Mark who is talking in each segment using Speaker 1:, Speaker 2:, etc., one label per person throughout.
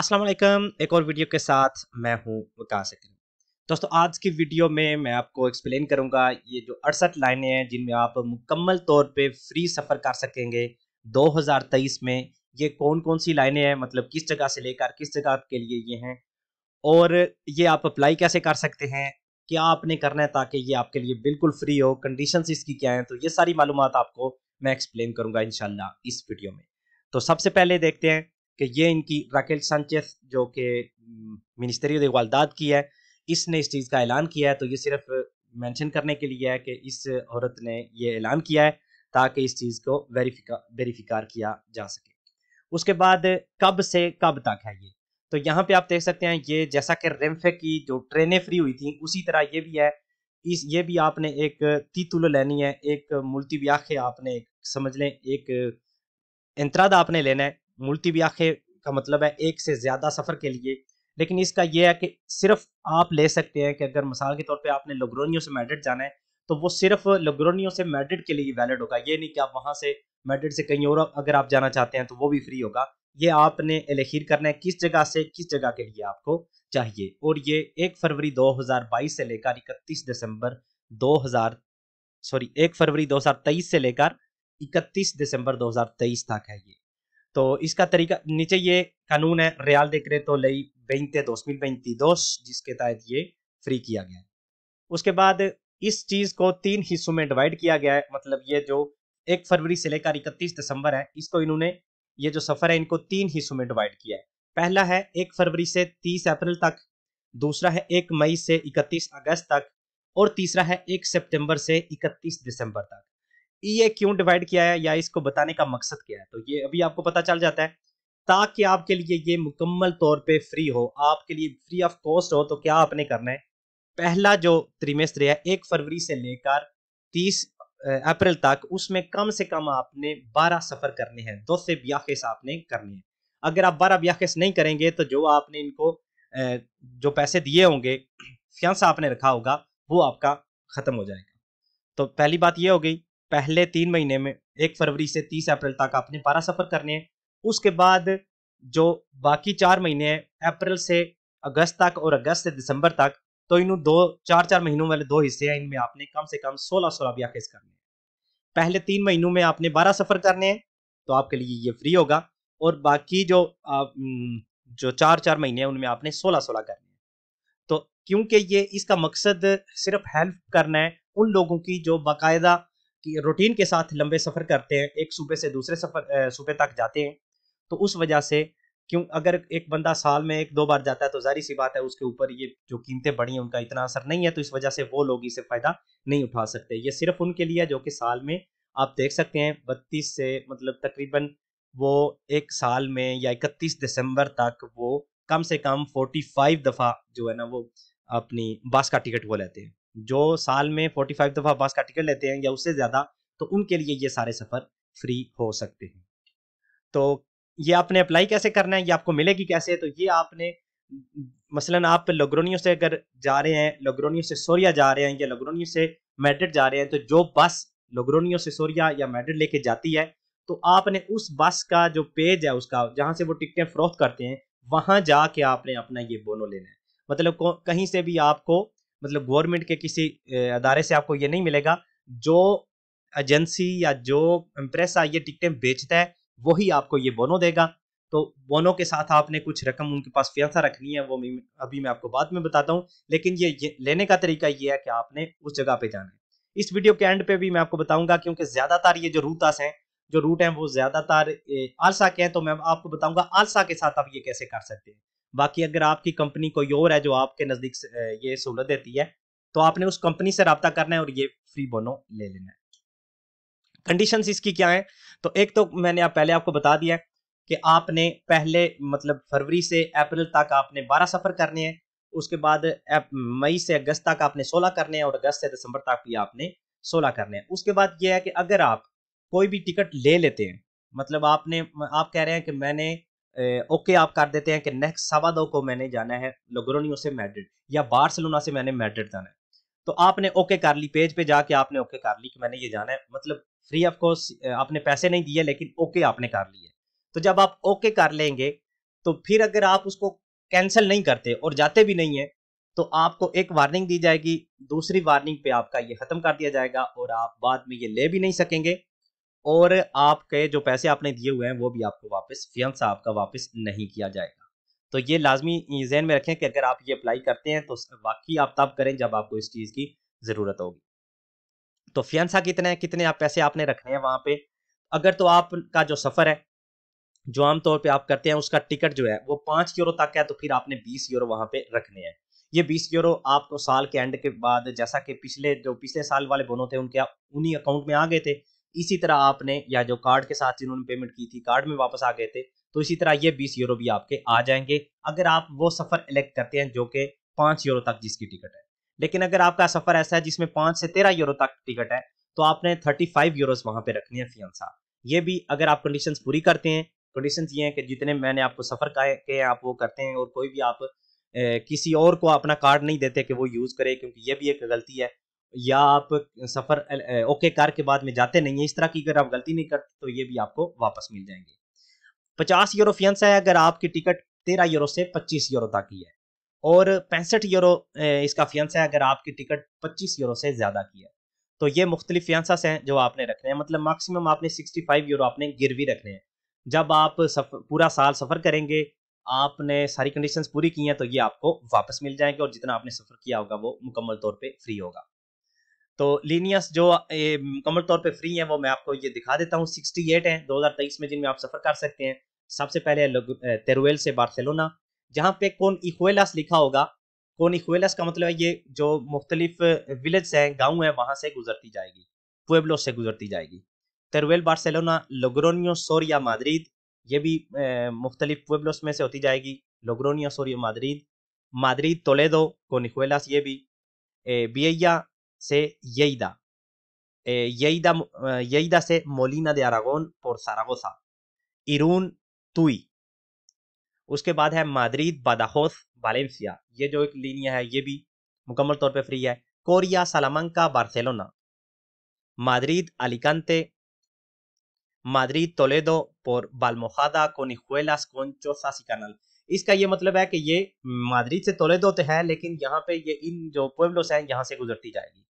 Speaker 1: अस्सलाम वालेकुम एक और वीडियो के साथ मैं हूं विकास अकरम दोस्तों आज की वीडियो में मैं आपको एक्सप्लेन करूंगा ये जो अड़सठ लाइनें हैं जिनमें आप मुकम्मल तौर पे फ्री सफ़र कर सकेंगे 2023 में ये कौन कौन सी लाइनें हैं मतलब किस जगह से लेकर किस जगह के लिए ये हैं और ये आप अप्लाई कैसे कर सकते हैं क्या आपने करना है ताकि ये आपके लिए बिल्कुल फ्री हो कंडीशन इसकी क्या हैं तो ये सारी मालूम आपको मैं एक्सप्लेन करूँगा इन इस वीडियो में तो सबसे पहले देखते हैं कि ये इनकी राकेल सांचेस जो कि मिनिस्ट्री ऑफ इगवालदाद की है इसने इस चीज़ का ऐलान किया है तो ये सिर्फ मेंशन करने के लिए है कि इस औरत ने ये ऐलान किया है ताकि इस चीज़ को वेरीफिका वेरीफिकार किया जा सके उसके बाद कब से कब तक है ये तो यहाँ पे आप देख सकते हैं ये जैसा कि रेमफे की जो ट्रेनें फ्री हुई थी उसी तरह ये भी है इस ये भी आपने एक तीतुल लेनी है एक मुल्ती आपने एक समझ लें एक इंतराद आपने लेना है मुल्ती वियाहे का मतलब है एक से ज़्यादा सफ़र के लिए लेकिन इसका यह है कि सिर्फ आप ले सकते हैं कि अगर मिसाल के तौर पे आपने लोग्रोनियो से मैड्रिड जाना है तो वो सिर्फ लोग्रोनियो से मैड्रिड के लिए वैलिड होगा ये नहीं कि आप वहां से मैड्रिड से कहीं और अगर आप जाना चाहते हैं तो वो भी फ्री होगा ये आपने एलखीर करना है किस जगह से किस जगह के लिए आपको चाहिए और ये एक फरवरी बाईस से लेकर इकतीस दिसंबर हजार सॉरी एक फरवरी तेईस से लेकर इकतीस दिसंबर तेईस तक है ये तो इसका तरीका नीचे ये कानून है रियाल तो लई बेनते दो जिसके तहत ये फ्री किया गया है उसके बाद इस चीज को तीन हिस्सों में डिवाइड किया गया है मतलब ये जो एक फरवरी से लेकर इकतीस दिसंबर है इसको इन्होंने ये जो सफर है इनको तीन हिस्सों में डिवाइड किया है पहला है एक फरवरी से तीस अप्रैल तक दूसरा है एक मई से इकतीस अगस्त तक और तीसरा है एक सितंबर से इकतीस दिसंबर तक ये क्यों डिवाइड किया है या इसको बताने का मकसद क्या है तो ये अभी आपको पता चल जाता है ताकि आपके लिए ये मुकम्मल तौर पे फ्री हो आपके लिए फ्री ऑफ कॉस्ट हो तो क्या आपने करना है पहला जो त्रिमेस्त्र है एक फरवरी से लेकर तीस अप्रैल तक उसमें कम से कम आपने बारह सफ़र करने हैं दो से ब्याखेस आपने करने हैं अगर आप बारह ब्याखेस नहीं करेंगे तो जो आपने इनको जो पैसे दिए होंगे फ्यांसा आपने रखा होगा वो आपका ख़त्म हो जाएगा तो पहली बात ये हो गई पहले तीन महीने में एक फरवरी से तीस अप्रैल तक आपने बारह सफ़र करने हैं उसके बाद जो बाकी चार महीने हैं अप्रैल से अगस्त तक और अगस्त से दिसंबर तक तो इन दो चार चार महीनों वाले दो हिस्से हैं इनमें आपने कम से कम सोलह सोलह ब्याखेज करने हैं पहले तीन महीनों में आपने बारह सफ़र करने हैं तो आपके लिए ये फ्री होगा और बाकी जो आप, जो चार चार महीने हैं उनमें आपने सोलह सोलह करने हैं तो क्योंकि ये इसका मकसद सिर्फ हेल्प करना है उन लोगों की जो बाकायदा रूटीन के साथ लंबे सफ़र करते हैं एक सूबे से दूसरे सफ़र सूबे तक जाते हैं तो उस वजह से क्यों अगर एक बंदा साल में एक दो बार जाता है तो जारी सी बात है उसके ऊपर ये जो कीमतें बढ़ी हैं उनका इतना असर नहीं है तो इस वजह से वो लोग इसे फ़ायदा नहीं उठा सकते ये सिर्फ उनके लिए जो कि साल में आप देख सकते हैं बत्तीस से मतलब तकरीबन वो एक साल में या इकतीस दिसंबर तक वो कम से कम फोर्टी फाइव दफ़ा जो है ना वो अपनी बस का टिकट वो लेते हैं जो साल में फोर्टी फाइव दफा बस का टिकट लेते हैं या उससे ज़्यादा तो उनके लिए ये सारे सफ़र फ्री हो सकते हैं तो ये आपने अप्लाई कैसे करना है ये आपको मिलेगी कैसे तो ये आपने मसलन आप लग्रोनियो से अगर जा रहे हैं लोग्रोनियो से सोरिया जा रहे हैं या लग्रोनियो से मेड्रिड जा रहे हैं तो जो बस लोग्रोनियो से सोरिया या मेड्रिड लेके जाती है तो आपने उस बस का जो पेज है उसका जहां से वो टिकटें फरोख्त करते हैं वहां जाके आपने अपना ये बोनो लेना है मतलब कहीं से भी आपको मतलब गवर्नमेंट के किसी अदारे से आपको ये नहीं मिलेगा जो एजेंसी या जो एम्प्रेसा ये टिकटें बेचता है वही आपको ये बोनो देगा तो बोनो के साथ आपने कुछ रकम उनके पास फियांसा रखनी है वो अभी मैं आपको बाद में बताता हूँ लेकिन ये, ये लेने का तरीका ये है कि आपने उस जगह पे जाना है इस वीडियो के एंड पे भी मैं आपको बताऊंगा क्योंकि ज्यादातर ये जो रूटास हैं जो रूट हैं वो ज्यादातर आलसा के हैं तो मैं आपको बताऊंगा आलसा के साथ आप ये कैसे कर सकते हैं बाकी अगर आपकी कंपनी कोई और है जो आपके नज़दीक ये सहूलत देती है तो आपने उस कंपनी से रबता करना है और ये फ्री बोनो ले लेना है कंडीशंस इसकी क्या है तो एक तो मैंने आप पहले आपको बता दिया कि आपने पहले मतलब फरवरी से अप्रैल तक आपने 12 सफ़र करने हैं उसके बाद मई से अगस्त तक आपने 16 करने हैं और अगस्त से दिसंबर तक भी आपने 16 करने हैं उसके बाद यह है कि अगर आप कोई भी टिकट ले लेते हैं मतलब आपने आप कह रहे हैं कि मैंने ओके आप कर देते हैं कि नेक्स्ट सवा दो को मैंने जाना है लोग्रोनियो से मैड्रिड या बार्सिलोना से मैंने मैड्रिड जाना है तो आपने ओके कर ली पेज पे जाके आपने ओके कर ली कि मैंने ये जाना है मतलब फ्री ऑफ कॉस्ट आपने पैसे नहीं दिए लेकिन ओके आपने कर लिए तो जब आप ओके कर लेंगे तो फिर अगर आप उसको कैंसिल नहीं करते और जाते भी नहीं है तो आपको एक वार्निंग दी जाएगी दूसरी वार्निंग पे आपका ये ख़त्म कर दिया जाएगा और आप बाद में ये ले भी नहीं सकेंगे और आपके जो पैसे आपने दिए हुए हैं वो भी आपको वापस फियंस आपका वापस नहीं किया जाएगा तो ये लाजमी जहन में रखें कि अगर आप ये अप्लाई करते हैं तो वाकई आप तब करें जब आपको इस चीज़ की ज़रूरत होगी तो फियंसा कितने है? कितने आप पैसे आपने रखने हैं वहाँ पे अगर तो आपका जो सफ़र है जो आमतौर पे आप करते हैं उसका टिकट जो है वो पाँच यूरो तक है तो फिर आपने बीस यूरो वहाँ पे रखने हैं ये बीस यूरो आपको साल के एंड के बाद जैसा कि पिछले जो पिछले साल वाले बोनो थे उनके उन्हीं अकाउंट में आ गए थे इसी तरह आपने या जो कार्ड के साथ जिन्होंने पेमेंट की थी कार्ड में वापस आ गए थे तो इसी तरह ये बीस यूरो भी आपके आ जाएंगे अगर आप वो सफ़र इलेक्ट करते हैं जो कि पांच यूरो तक जिसकी टिकट है लेकिन अगर आपका सफ़र ऐसा है जिसमें पाँच से तेरह यूरो तक टिकट है तो आपने थर्टी फाइव यूरोस वहां पर रखनी है फियंसा ये भी अगर आप कंडीशंस पूरी करते हैं कंडीशंस ये हैं कि जितने मैंने आपको सफ़र के आप वो करते हैं और कोई भी आप ए, किसी और को अपना कार्ड नहीं देते कि वो यूज़ करे क्योंकि ये भी एक गलती है या आप सफ़र ओके कार के बाद में जाते नहीं है इस तरह की अगर आप गलती नहीं करते तो ये भी आपको वापस मिल जाएंगे पचास यूरो फियंस है अगर आपकी टिकट तेरह यूरो से पच्चीस यूरो तक की है और पैंसठ यूरो इसका फियंस है अगर आपकी टिकट पच्चीस यूरो से ज़्यादा की है तो ये मुख्तलिफ फियंसास हैं जो आपने रखने हैं मतलब मैक्सिमम आपने सिक्सटी फाइव यूरो आपने गिरवी रखने हैं जब आप सफर, पूरा साल सफ़र करेंगे आपने सारी कंडीशन पूरी की हैं तो ये आपको वापस मिल जाएंगे और जितना आपने सफ़र किया होगा वो मुकम्मल तौर पर फ्री होगा तो लीनियस जो मुकम्मल तौर पे फ्री है वो मैं आपको ये दिखा देता हूँ सिक्सटी एट हैं दो हज़ार तेईस में जिनमें आप सफ़र कर सकते हैं सबसे पहले तेरुएल से बार्सिलोना जहाँ पे कौन इकोलास लिखा होगा कौन इकोलास का मतलब है ये जो मुख्तलिफ विलेज हैं गाँव हैं वहाँ से गुजरती जाएगी पुएबलो से गुजरती जाएगी तेरुएल बार्सिलोना लोग्रोनियो सोरिया माद्रीद ये भी मुख्तलिफ पुएबलोस में से होती जाएगी लोग्रोनियो सोरिया माद्रीद माद्रीद तोलेदो कोनिक्वेलास ये भी बिया se Lleida. Eh, Lleida, eh, Lleida, se Molina de Aragón por Zaragoza. Irún Tui. उसके बाद है माद्रिद बादाहोस वालेंसिया ये जो एक लीनिया है ये भी मुकम्मल तौर पे फ्री है Coria Salamanca Barcelona Madrid Alicante Madrid Toledo पोर Balmojada, Conijuelas, Conchozas y Canal. इसका ये मतलब है कि ये माद्रिद से तोलेदो तो है लेकिन यहाँ पे ये इन जो पुएब्लोस हैं यहाँ से गुजरती जाएगी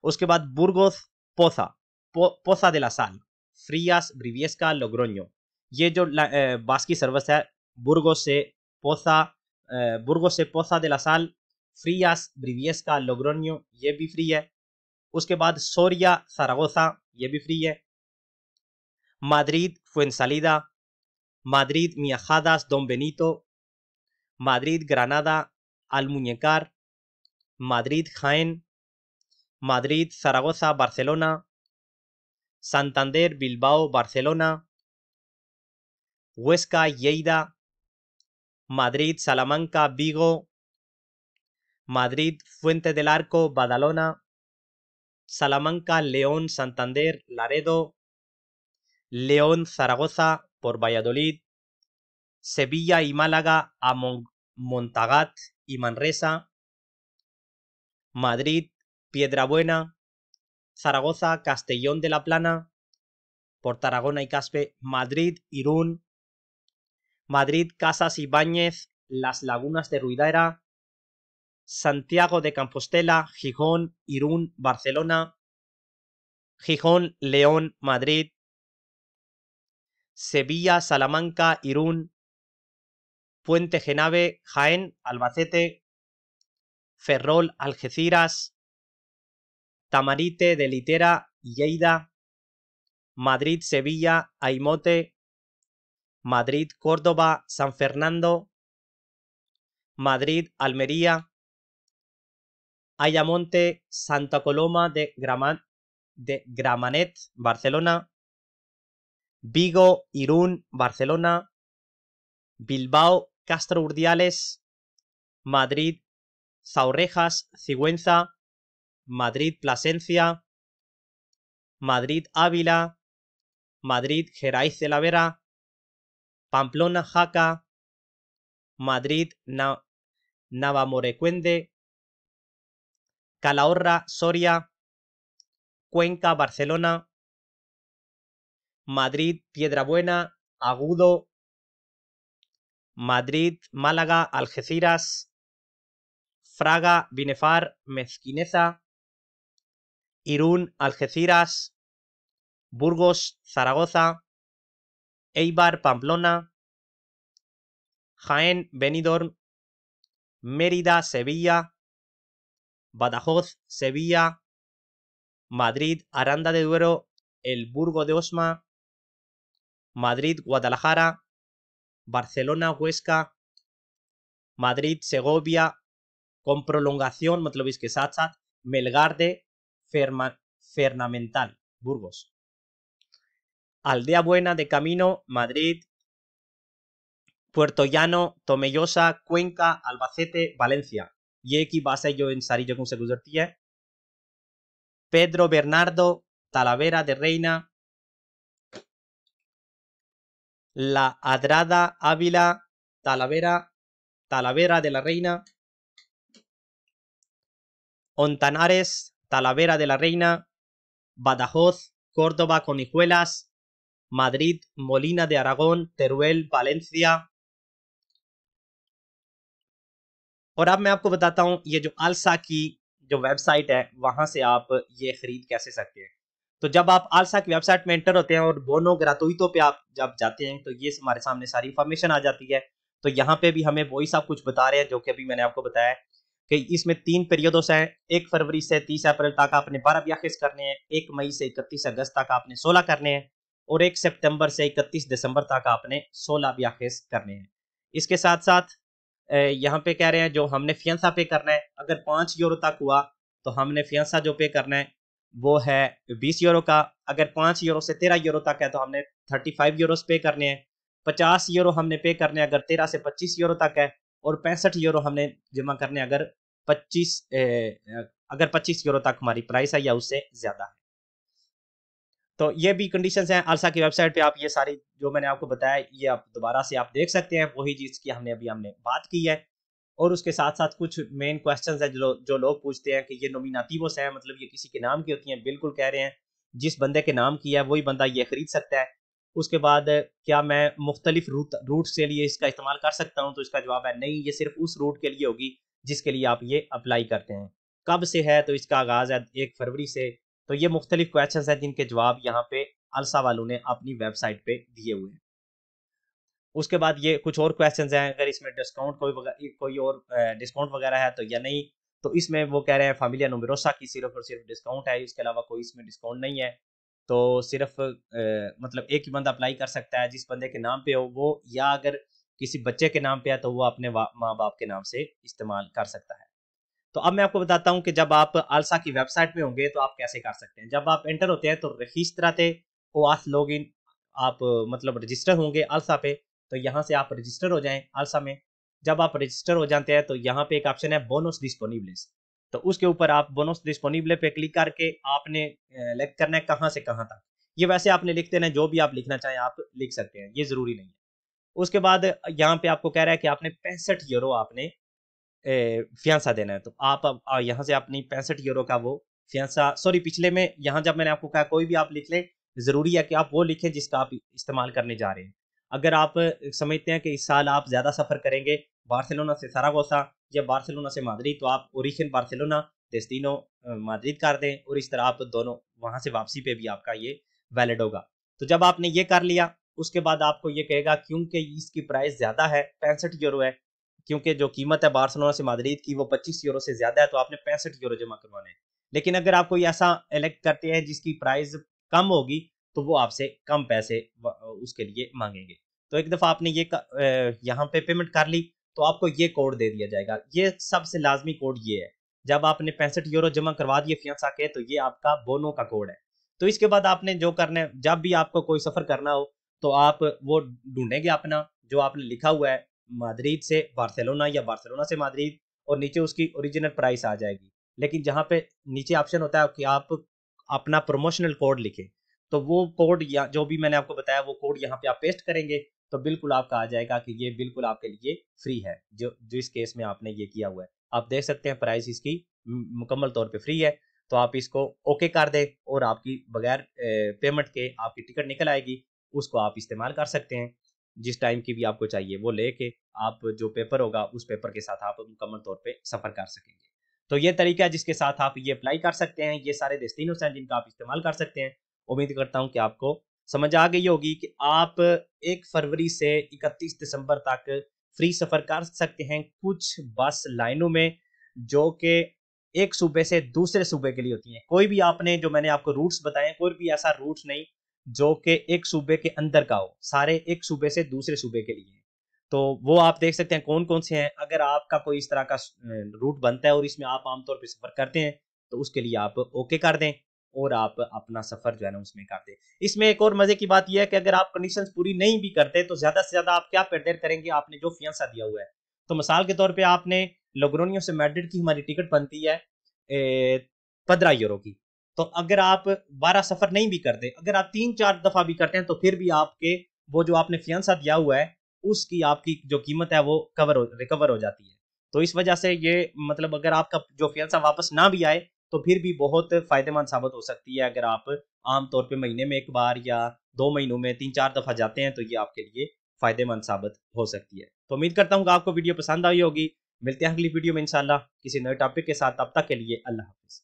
Speaker 1: Osque Burgos Poza, Poza de la Sal, Frías Briviesca Logroño. Y ello la Vasqui eh, burgos Burgose Poza, eh, burgos Poza de la Sal, Frías Briviesca Logroño, y Frie. Soria Zaragoza, Yebi Madrid Fuensalida, Madrid Miajadas Don Benito, Madrid Granada Almuñecar, Madrid Jaén. Madrid, Zaragoza, Barcelona, Santander, Bilbao, Barcelona, Huesca, Lleida, Madrid, Salamanca, Vigo, Madrid, Fuente del Arco, Badalona, Salamanca, León, Santander, Laredo, León, Zaragoza, por Valladolid, Sevilla y Málaga a Montagat y Manresa, Madrid, Piedrabuena, Zaragoza, Castellón de la Plana, por Tarragona y Caspe, Madrid, Irún, Madrid, Casas y Báñez, Las Lagunas de Ruidera, Santiago de Campostela, Gijón, Irún, Barcelona, Gijón, León, Madrid, Sevilla, Salamanca, Irún, Puente Genave, Jaén, Albacete, Ferrol, Algeciras, Tamarite de Litera Lleida, Madrid, Sevilla, Aimote, Madrid, Córdoba, San Fernando, Madrid, Almería, Ayamonte, Santa Coloma de, de Gramanet, Barcelona, Vigo, Irún, Barcelona, Bilbao, Castro Urdiales, Madrid, Zaurrejas, Cigüenza, Madrid-Plasencia, Madrid-Ávila, Madrid-Gerais de la Vera, Pamplona-Jaca, Madrid-Navamorecuende, Calahorra-Soria, Cuenca-Barcelona, Madrid-Piedrabuena, Agudo, Madrid-Málaga-Algeciras, Fraga-Binefar-Mezquineza, Irún, Algeciras, Burgos, Zaragoza, Eibar, Pamplona, Jaén, Benidorm, Mérida, Sevilla, Badajoz, Sevilla, Madrid, Aranda de Duero, El Burgo de Osma, Madrid, Guadalajara, Barcelona, Huesca, Madrid, Segovia, con prolongación, es Sachat, Melgarde, Fernamental, Burgos. Aldea Buena de Camino, Madrid. Puerto Llano, Tomellosa, Cuenca, Albacete, Valencia. y ser yo en Sarillo con Ortiz Pedro Bernardo, Talavera de Reina. La Adrada, Ávila, Talavera, Talavera de la Reina. Ontanares, Talavera de la Reina, Badajoz, Córdoba, Conijuelas, Madrid, Molina de Aragón, Teruel, Valencia. और अब मैं आपको बताता हूँ ये जो आलसा की जो वेबसाइट है वहां से आप ये खरीद कैसे सकते हैं तो जब आप आलसा की वेबसाइट में एंटर होते हैं और बोनो ग्रातुइतो पे आप जब जाते हैं तो ये हमारे सामने सारी इंफॉर्मेशन आ जाती है तो यहाँ पे भी हमें वही सब कुछ बता रहे हैं जो कि अभी मैंने आपको बताया कि इसमें तीन पीरियडोस हैं एक फरवरी से तीस अप्रैल तक आपने बारह ब्याखिस करने हैं एक मई से इकतीस अगस्त तक आपने सोलह करने हैं और एक सितंबर से इकतीस दिसंबर तक आपने सोलह ब्याखिस करने हैं इसके साथ साथ यहाँ पे कह रहे हैं जो हमने फियंसा पे करना है अगर पाँच यूरो तक हुआ तो हमने फियंसा जो पे करना है वो है बीस यूरो का अगर पाँच यूरो से तेरह यूरो तक है तो हमने थर्टी फाइव यूरो पे करने हैं पचास यूरो हमने पे करने हैं अगर तेरह से पच्चीस यूरो तक है और पैंसठ यूरो हमने जमा करने अगर 25 ए, अगर 25 यूरो तक हमारी प्राइस है या उससे ज़्यादा है तो ये भी कंडीशन हैं आलसा की वेबसाइट पे आप ये सारी जो मैंने आपको बताया ये आप दोबारा से आप देख सकते हैं वही चीज़ की हमने अभी हमने बात की है और उसके साथ साथ कुछ मेन क्वेश्चन है जो जो लोग पूछते हैं कि ये नोमिनातिवोस है मतलब ये किसी के नाम की होती है बिल्कुल कह रहे हैं जिस बंदे के नाम की है वही बंदा ये खरीद सकता है उसके बाद क्या मैं मुख्तलिफ रूट रूट से लिए इसका इस्तेमाल कर सकता हूँ तो इसका जवाब है नहीं ये सिर्फ उस रूट के लिए होगी जिसके लिए आप ये अप्लाई करते हैं कब से है तो इसका आगाज़ है एक फरवरी से तो ये मुख्तलिफ क्वेश्चन हैं जिनके जवाब यहाँ पे अलसा वालों ने अपनी वेबसाइट पे दिए हुए हैं उसके बाद ये कुछ और क्वेश्चन हैं अगर इसमें डिस्काउंट कोई कोई और डिस्काउंट वगैरह है तो या नहीं तो इसमें वो कह रहे हैं फामिलिया नोमरोसा की सिर्फ और सिर्फ डिस्काउंट है इसके अलावा कोई इसमें डिस्काउंट नहीं है तो सिर्फ आ, मतलब एक ही बंदा अप्लाई कर सकता है जिस बंदे के नाम पे हो वो या अगर किसी बच्चे के नाम पे है तो वो अपने माँ बाप के नाम से इस्तेमाल कर सकता है तो अब मैं आपको बताता हूँ कि जब आप आलसा की वेबसाइट में होंगे तो आप कैसे कर सकते हैं जब आप एंटर होते हैं तो रजिस्ट्रा थे लॉग इन आप मतलब रजिस्टर होंगे आलसा पे तो यहाँ से आप रजिस्टर हो जाए आलसा में जब आप रजिस्टर हो जाते हैं तो यहाँ पे एक ऑप्शन है बोनस डिस्पोनिबल्स तो उसके ऊपर आप बोनस डिस्पोनिबले पे क्लिक करके आपने लेक्ट करना है कहाँ से कहाँ तक ये वैसे आपने लिख देना जो भी आप लिखना चाहें आप लिख सकते हैं ये ज़रूरी नहीं है उसके बाद यहाँ पे आपको कह रहा है कि आपने पैंसठ यूरो आपने फ्यांसा देना है तो आप यहाँ से अपनी पैंसठ यूरो का वो फ्यांसा सॉरी पिछले में यहाँ जब मैंने आपको कहा कोई भी आप लिख लें ज़रूरी है कि आप वो लिखें जिसका आप इस्तेमाल करने जा रहे हैं अगर आप समझते हैं कि इस साल आप ज़्यादा सफ़र करेंगे बार्सिलोना से सरागोसा या बार्सिलोना से माद्रिद तो आप ओरिजिन बार्सिलोना डेस्टिनो माद्रिद कर दें और इस तरह आप दोनों वहां से वापसी पे भी आपका ये वैलिड होगा तो जब आपने ये कर लिया उसके बाद आपको ये कहेगा क्योंकि इसकी प्राइस ज़्यादा है पैंसठ यूरो है क्योंकि जो कीमत है बार्सलोना से माद्रिद की वो पच्चीस यूरो से ज़्यादा है तो आपने पैंसठ यूरो जमा करवाने हैं लेकिन अगर आप कोई ऐसा इलेक्ट करते हैं जिसकी प्राइस कम होगी तो वो आपसे कम पैसे उसके लिए मांगेंगे तो एक दफ़ा आपने ये यहाँ पे पेमेंट कर ली तो आपको ये कोड दे दिया जाएगा ये सबसे लाजमी कोड ये है जब आपने पैंसठ यूरो जमा करवा दिए फियांसा के तो ये आपका बोनो का कोड है तो इसके बाद आपने जो करना है जब भी आपको कोई सफ़र करना हो तो आप वो ढूंढेंगे अपना जो आपने लिखा हुआ है माद्रीद से बार्सिलोना या बार्सिलोना से माद्रीद और नीचे उसकी ओरिजिनल प्राइस आ जाएगी लेकिन जहाँ पे नीचे ऑप्शन होता है कि आप अपना प्रमोशनल कोड लिखें तो वो कोड या जो भी मैंने आपको बताया वो कोड यहाँ पे आप पेस्ट करेंगे तो बिल्कुल आपका आ जाएगा कि ये बिल्कुल आपके लिए फ्री है जो जिस केस में आपने ये किया हुआ है आप देख सकते हैं प्राइस इसकी मुकम्मल तौर पे फ्री है तो आप इसको ओके कर दें और आपकी बगैर पेमेंट के आपकी टिकट निकल आएगी उसको आप इस्तेमाल कर सकते हैं जिस टाइम की भी आपको चाहिए वो लेके आप जो पेपर होगा उस पेपर के साथ आप मुकम्मल तौर पे सफ़र कर सकेंगे तो ये तरीका है जिसके साथ आप ये अप्लाई कर सकते हैं ये सारे दस्तीनों से जिनका आप इस्तेमाल कर सकते हैं उम्मीद करता हूँ कि आपको समझ आ गई होगी कि आप एक फरवरी से 31 दिसंबर तक फ्री सफर कर सकते हैं कुछ बस लाइनों में जो कि एक सूबे से दूसरे सूबे के लिए होती हैं कोई भी आपने जो मैंने आपको रूट्स बताए कोई भी ऐसा रूट नहीं जो कि एक सूबे के अंदर का हो सारे एक सूबे से दूसरे सूबे के लिए तो वो आप देख सकते हैं कौन कौन से हैं अगर आपका कोई इस तरह का रूट बनता है और इसमें आप आमतौर पर सफर करते हैं तो उसके लिए आप ओके कर दें और आप अपना सफर जो है ना उसमें करते इसमें एक और मजे की बात यह है कि अगर आप कंडीशन पूरी नहीं भी करते तो ज्यादा से ज्यादा आप क्या प्रेडेट करेंगे आपने जो फियांसा दिया हुआ है तो मिसाल के तौर पर आपने लोग्रोनियो से मैड्रिड की हमारी टिकट बनती है पंद्रह यूरो की तो अगर आप बारह सफर नहीं भी करते अगर आप तीन चार दफा भी करते हैं तो फिर भी आपके वो जो आपने फियांसा दिया हुआ है उसकी आपकी जो कीमत है वो कवर हो रिकवर हो जाती है तो इस वजह से ये मतलब अगर आपका जो फियांसा वापस ना भी आए तो फिर भी बहुत फ़ायदेमंद साबित हो सकती है अगर आप आमतौर पर महीने में एक बार या दो महीनों में तीन चार दफ़ा जाते हैं तो ये आपके लिए फ़ायदेमंद साबित हो सकती है तो उम्मीद करता हूँ आपको वीडियो पसंद आई होगी मिलते हैं अगली वीडियो में इंशाल्लाह किसी नए टॉपिक के साथ अब तक के लिए अल्लाह हाफिज़